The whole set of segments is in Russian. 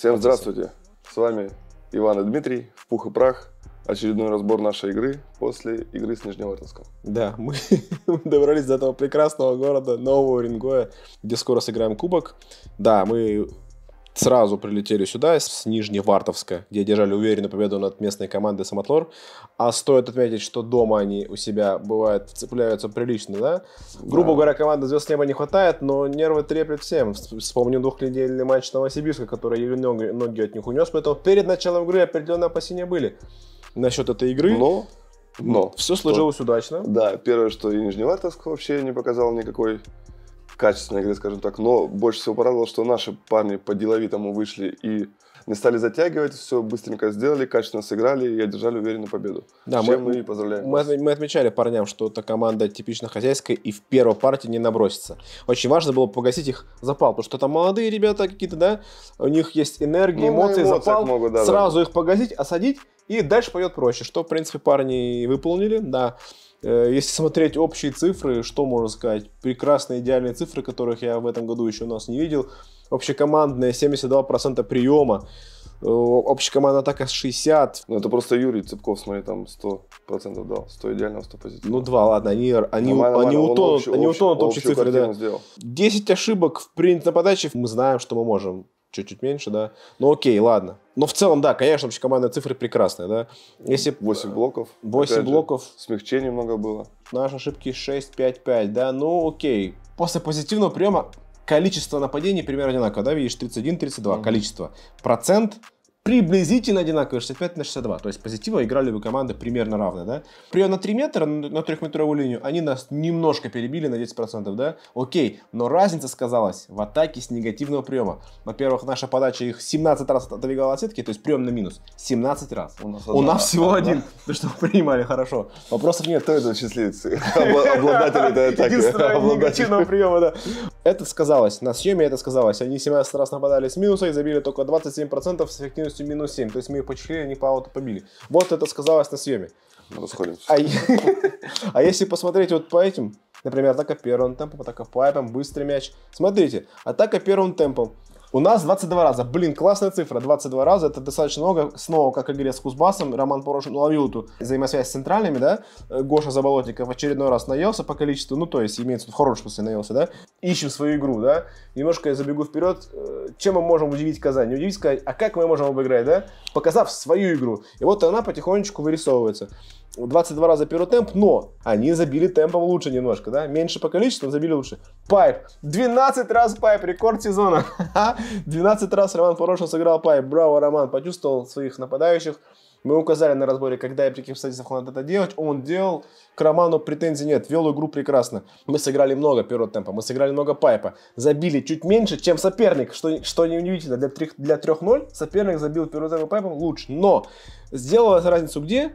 Всем здравствуйте. С вами Иван и Дмитрий в «Пух и прах». Очередной разбор нашей игры после игры с Нижневартовском. Да, мы добрались до этого прекрасного города, Нового Уренгоя, где скоро сыграем кубок. Да, мы сразу прилетели сюда, с Нижневартовска, где держали уверенную победу над местной командой Самотлор. А стоит отметить, что дома они у себя, бывают цепляются прилично, да? Грубо да. говоря, команды звезд неба не хватает, но нервы треплет всем. Вспомню двухнедельный матч Новосибирска, который еле ноги, ноги от них унес, поэтому перед началом игры определенные опасения были насчет этой игры. Но но. Все сложилось то, удачно. Да, первое, что и Нижневартовск вообще не показал никакой качественной игры, скажем так. Но больше всего порадовало, что наши парни по-деловитому вышли и не стали затягивать, все быстренько сделали, качественно сыграли и одержали уверенную победу. Да, мы, мы и поздравляем. Мы, мы отмечали парням, что эта команда типично хозяйская и в первой партии не набросится. Очень важно было погасить их запал, потому что там молодые ребята какие-то, да, у них есть энергия, ну, эмоции, запал. Могут, да, сразу да. их погасить, осадить, и дальше пойдет проще, что, в принципе, парни выполнили, да. Э, если смотреть общие цифры, что можно сказать? Прекрасные идеальные цифры, которых я в этом году еще у нас не видел. Общекомандная 72% приема. Э, общекомандная атака 60. Ну, это просто Юрий Цыпков, смотри, там 100% дал. 100 идеального, 100 позитивного. Ну, два, ладно, они, они, они утонут, общую, они утонут общие цифры. Да. 10 ошибок в принт на подаче мы знаем, что мы можем чуть-чуть меньше, да. Ну окей, ладно. Но в целом, да, конечно, вообще командные цифры прекрасные, да. Если 8 блоков. 8 блоков. Же, смягчений много было. Наши ошибки 6-5-5, да, ну окей. После позитивного приема количество нападений примерно одинаково, да, видишь, 31-32 mm-hmm. количество. Процент приблизительно одинаковые, 65 на 62. То есть позитива играли бы команды примерно равно, да? Прием на 3 метра, на 3-метровую линию, они нас немножко перебили на 10%, да? Окей, но разница сказалась в атаке с негативного приема. Во-первых, наша подача их 17 раз отодвигала от сетки, то есть прием на минус. 17 раз. У нас, У нас всего одна. один. То, что вы принимали, хорошо. Вопросов нет. Кто это счастливцы? обладатель этой атаки. негативного приема, да. Это сказалось. На съеме это сказалось. Они 17 раз нападали с минуса и забили только 27% с эффективностью стоимостью минус 7. То есть мы их почли, они Паута побили. Вот это сказалось на съеме. Расходимся. А, а если посмотреть вот по этим, например, атака первым темпом, атака пайпом, быстрый мяч. Смотрите, атака первым темпом. У нас 22 раза. Блин, классная цифра. 22 раза. Это достаточно много. Снова, как игре с Кузбасом, Роман Порошин уловил эту взаимосвязь с центральными, да? Э, Гоша Заболотников в очередной раз наелся по количеству. Ну, то есть, имеется в хорошем смысле наелся, да? Ищем свою игру, да? Немножко я забегу вперед. Э, чем мы можем удивить Казань? удивить, сказать, а как мы можем обыграть, да? Показав свою игру. И вот она потихонечку вырисовывается. 22 раза первый темп, но они забили темпом лучше немножко, да? Меньше по количеству, но забили лучше. Пайп. 12 раз пайп, рекорд сезона. 12 раз Роман Порошин сыграл пай. Браво, Роман. Почувствовал своих нападающих. Мы указали на разборе, когда и при каких обстоятельствах надо это делать. Он делал, к Роману претензий нет, вел игру прекрасно. Мы сыграли много первого темпа, мы сыграли много пайпа. Забили чуть меньше, чем соперник, что, что неудивительно. Для, 3, для 3-0 соперник забил первого темпа пайпом лучше. Но сделалась разницу где?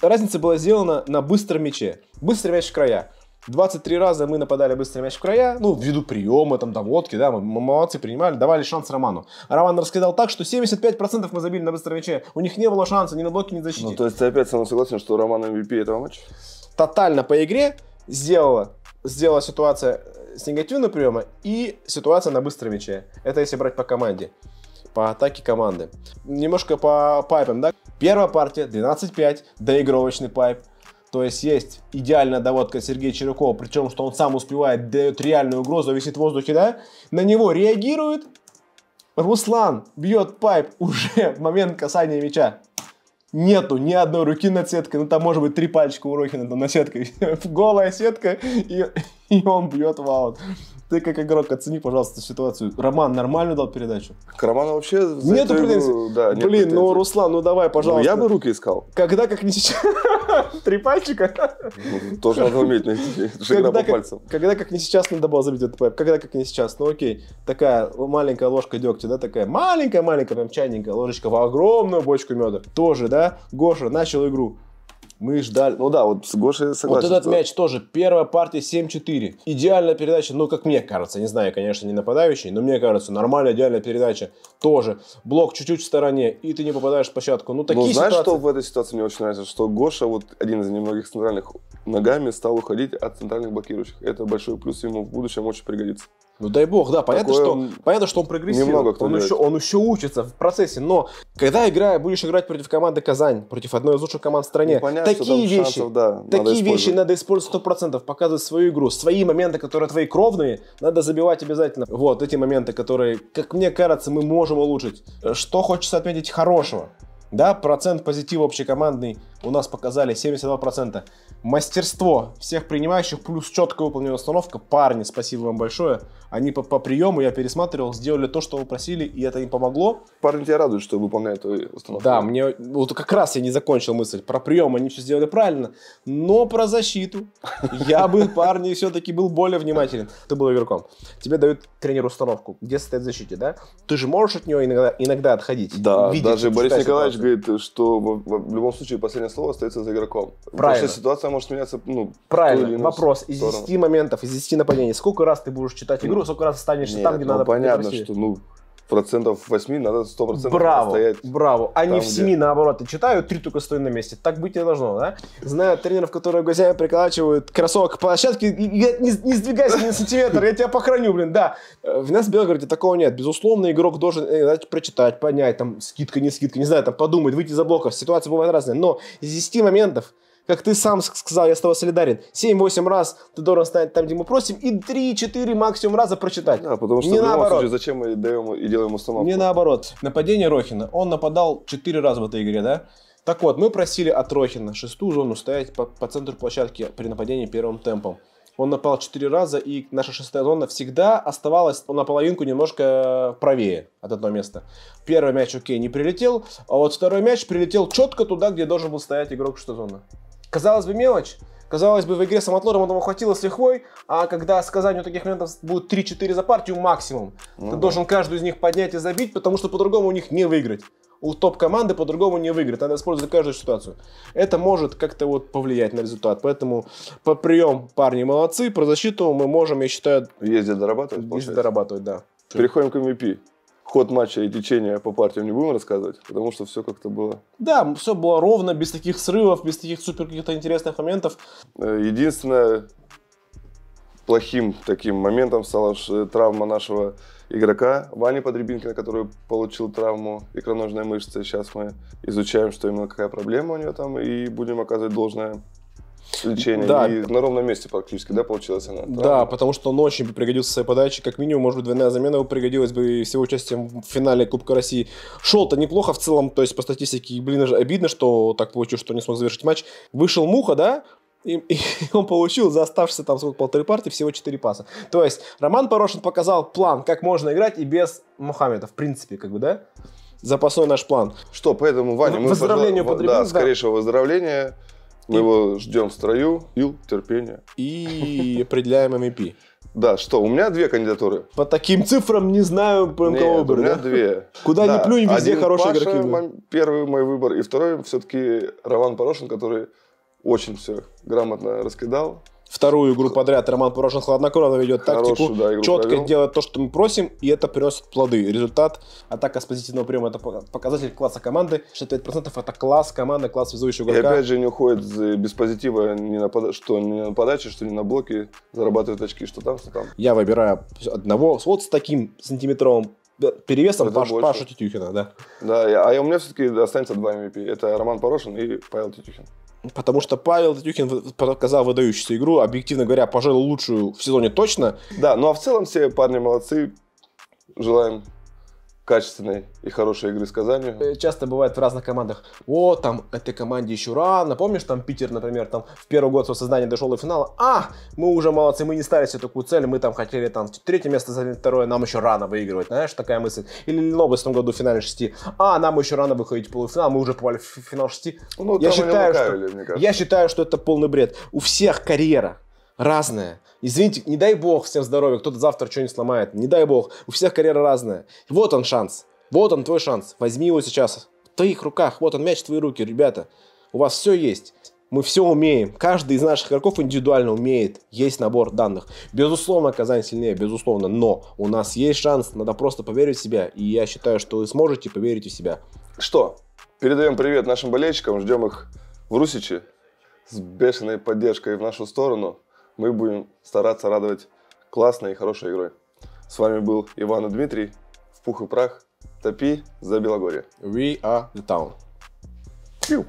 Разница была сделана на быстром мяче. Быстрый мяч в края. 23 раза мы нападали быстрый мяч в края, ну, ввиду приема, там, доводки, да, мы, молодцы, принимали, давали шанс Роману. Роман рассказал так, что 75% мы забили на быстром мяче. У них не было шанса ни на блоке, ни на защите. Ну, то есть ты опять со мной согласен, что Роман MVP этого матча? Тотально по игре сделала, сделала ситуация э, с негативным приемом и ситуация на быстром мяче. Это если брать по команде по атаке команды. Немножко по пайпам, да? Первая партия 12-5, доигровочный пайп. То есть есть идеальная доводка Сергея Черякова, причем что он сам успевает, дает реальную угрозу, висит в воздухе, да? На него реагирует. Руслан бьет пайп уже в момент касания мяча. Нету ни одной руки над сеткой, ну там может быть три пальчика у Рохина там на сетке. Голая сетка и и он бьет в аут. Ты как игрок оцени, пожалуйста, ситуацию. Роман нормально дал передачу? К Роману вообще... Нету претензий. Да, нет Блин, ну, претензий. ну, Руслан, ну давай, пожалуйста. Ну, я бы руки искал. Когда, как не сейчас. Три пальчика? Ну, тоже надо уметь найти. Это же игра по пальцам. Когда, как не сейчас, надо было забить этот пэп. Когда, как не сейчас. Ну, окей. Такая маленькая ложка дегтя, да, такая маленькая-маленькая, прям чайненькая ложечка в огромную бочку меда. Тоже, да? Гоша начал игру. Мы ждали. Ну да, вот с Гошей согласен. Вот этот что... мяч тоже. Первая партия 7-4. Идеальная передача, ну, как мне кажется. Не знаю, конечно, не нападающий, но мне кажется, нормальная идеальная передача. Тоже. Блок чуть-чуть в стороне, и ты не попадаешь в площадку. Ну, такие Ну, знаешь, ситуации... что в этой ситуации мне очень нравится? Что Гоша, вот один из немногих центральных, ногами стал уходить от центральных блокирующих. Это большой плюс ему в будущем очень пригодится. Ну дай бог, да, понятно, что, понятно, что он прогрессирует. он, еще, он еще учится в процессе, но когда играя, будешь играть против команды Казань, против одной из лучших команд в стране, ну, понятно, такие вещи, шансов, да, такие надо вещи надо использовать 100%, показывать свою игру, свои моменты, которые твои кровные, надо забивать обязательно. Вот эти моменты, которые, как мне кажется, мы можем улучшить. Что хочется отметить хорошего? Да, процент позитива общекомандный у нас показали 72%. Мастерство всех принимающих плюс четко выполненная установка. Парни, спасибо вам большое. Они по, по приему, я пересматривал, сделали то, что вы просили, и это им помогло. Парни тебя радуют, что выполняют твою установку. Да, мне вот как раз я не закончил мысль. Про прием они все сделали правильно, но про защиту. Я бы, парни, все-таки был более внимателен. Ты был игроком. Тебе дают тренер установку, где стоит защите, да? Ты же можешь от нее иногда, иногда отходить. Да, даже Борис Николаевич говорит, что в, в любом случае последняя слово остается за игроком. Правильно. Потому что ситуация может меняться, ну, Правильно. Вопрос. Из 10 моментов, из 10 нападений, сколько раз ты будешь читать игру, сколько раз останешься Нет, там, где ну, надо понятно, что, ну, процентов 8 надо 100 процентов браво, стоять. Браво, Они а там, в 7 где... наоборот я читаю 3 только стоят на месте. Так быть не должно, да? Знаю тренеров, которые гузями приколачивают кроссовок к площадке и говорят, не, не сдвигайся ни на сантиметр, я тебя похороню, блин, да. Э, в нас в Белгороде такого нет. Безусловно, игрок должен э, дать прочитать, понять, там, скидка, не скидка, не знаю, там, подумать, выйти за блоков. Ситуация бывает разная, но из 10 моментов как ты сам сказал, я с тобой солидарен. 7-8 раз ты должен стоять там, где мы просим, и 3-4 максимум раза прочитать. Да, потому что не наоборот. случае, зачем мы даем и делаем установку? Не наоборот. Нападение Рохина. Он нападал 4 раза в этой игре, да? Так вот, мы просили от Рохина шестую зону стоять по, по центру площадки при нападении первым темпом. Он напал 4 раза, и наша шестая зона всегда оставалась на половинку немножко правее от одного места. Первый мяч, окей, не прилетел, а вот второй мяч прилетел четко туда, где должен был стоять игрок шестой зоны. Казалось бы, мелочь, Казалось бы, в игре с Аматлором этого хватило с лихвой, а когда с Казанью таких моментов будет 3-4 за партию максимум, ну, ты да. должен каждую из них поднять и забить, потому что по-другому у них не выиграть. У топ-команды по-другому не выиграть, надо использовать каждую ситуацию. Это может как-то вот повлиять на результат, поэтому по прием парни молодцы, про защиту мы можем, я считаю... Ездить дорабатывать? Ездить дорабатывать, да. Переходим к MVP ход матча и течение по партиям не будем рассказывать, потому что все как-то было... Да, все было ровно, без таких срывов, без таких супер каких-то интересных моментов. Э, единственное, плохим таким моментом стала э, травма нашего игрока Вани Подребинкина, который получил травму икроножной мышцы. Сейчас мы изучаем, что именно какая проблема у него там, и будем оказывать должное с Да. И на ровном месте практически, да, получилось она? Да, да, потому что он очень пригодился своей подаче. Как минимум, может быть, двойная замена его пригодилась бы и с его участием в финале Кубка России. Шел-то неплохо в целом, то есть по статистике, блин, обидно, что так получилось, что не смог завершить матч. Вышел Муха, да, и, и он получил за оставшиеся там сколько полторы партии всего четыре паса. То есть Роман Порошин показал план, как можно играть и без Мухаммеда, в принципе, как бы, да? Запасной наш план. Что, поэтому, Ваня, мы... Поздравление пожел... Да, да, скорейшего выздоровления. Мы его ждем в строю, ил, терпение. И определяем MVP. Да, что, у меня две кандидатуры. По таким цифрам не знаю, прям Нет, кого выбрать. у меня да? две. Куда да. ни плюнь, везде Один хорошие Паша, игроки. Мой, первый мой выбор. И второй все-таки Роман Порошин, который очень все грамотно раскидал вторую игру подряд Роман Порошин хладнокровно ведет Хорошую, тактику, да, четко провел. делает то, что мы просим, и это приносит плоды. Результат атака с позитивного приема это показатель класса команды. 65% это класс команды, класс везущего игрока. И опять же не уходит без позитива ни на под... что ни на подаче, что не на блоке, зарабатывает очки, что там, что там. Я выбираю одного вот с таким сантиметровым перевесом Паш, Пашу Тетюхина, да. Да, а у меня все-таки останется два MVP. Эм это Роман Порошин и Павел Тетюхин. Потому что Павел Татюхин показал выдающуюся игру, объективно говоря, пожалуй, лучшую в сезоне точно. Да, ну а в целом все парни молодцы. Желаем качественной и хорошей игры с Казанью. Э, часто бывает в разных командах, о, там, этой команде еще рано. Помнишь, там Питер, например, там в первый год своего сознания дошел до финала. А, мы уже молодцы, мы не ставили себе такую цель, мы там хотели там третье место занять, второе, нам еще рано выигрывать. Знаешь, такая мысль. Или Лило в том году в финале шести. А, нам еще рано выходить в полуфинал, мы уже попали в финал шести. Ну, я, считаю, лукавили, что, я считаю, что это полный бред. У всех карьера разная. Извините, не дай бог всем здоровья, кто-то завтра что-нибудь сломает. Не дай бог, у всех карьера разная. Вот он шанс, вот он твой шанс. Возьми его сейчас в твоих руках, вот он мяч в твои руки, ребята. У вас все есть. Мы все умеем. Каждый из наших игроков индивидуально умеет. Есть набор данных. Безусловно, Казань сильнее, безусловно. Но у нас есть шанс. Надо просто поверить в себя. И я считаю, что вы сможете поверить в себя. Что? Передаем привет нашим болельщикам. Ждем их в Русичи с бешеной поддержкой в нашу сторону мы будем стараться радовать классной и хорошей игрой. С вами был Иван и Дмитрий. В пух и прах. Топи за Белогорье. We are the town. Пью.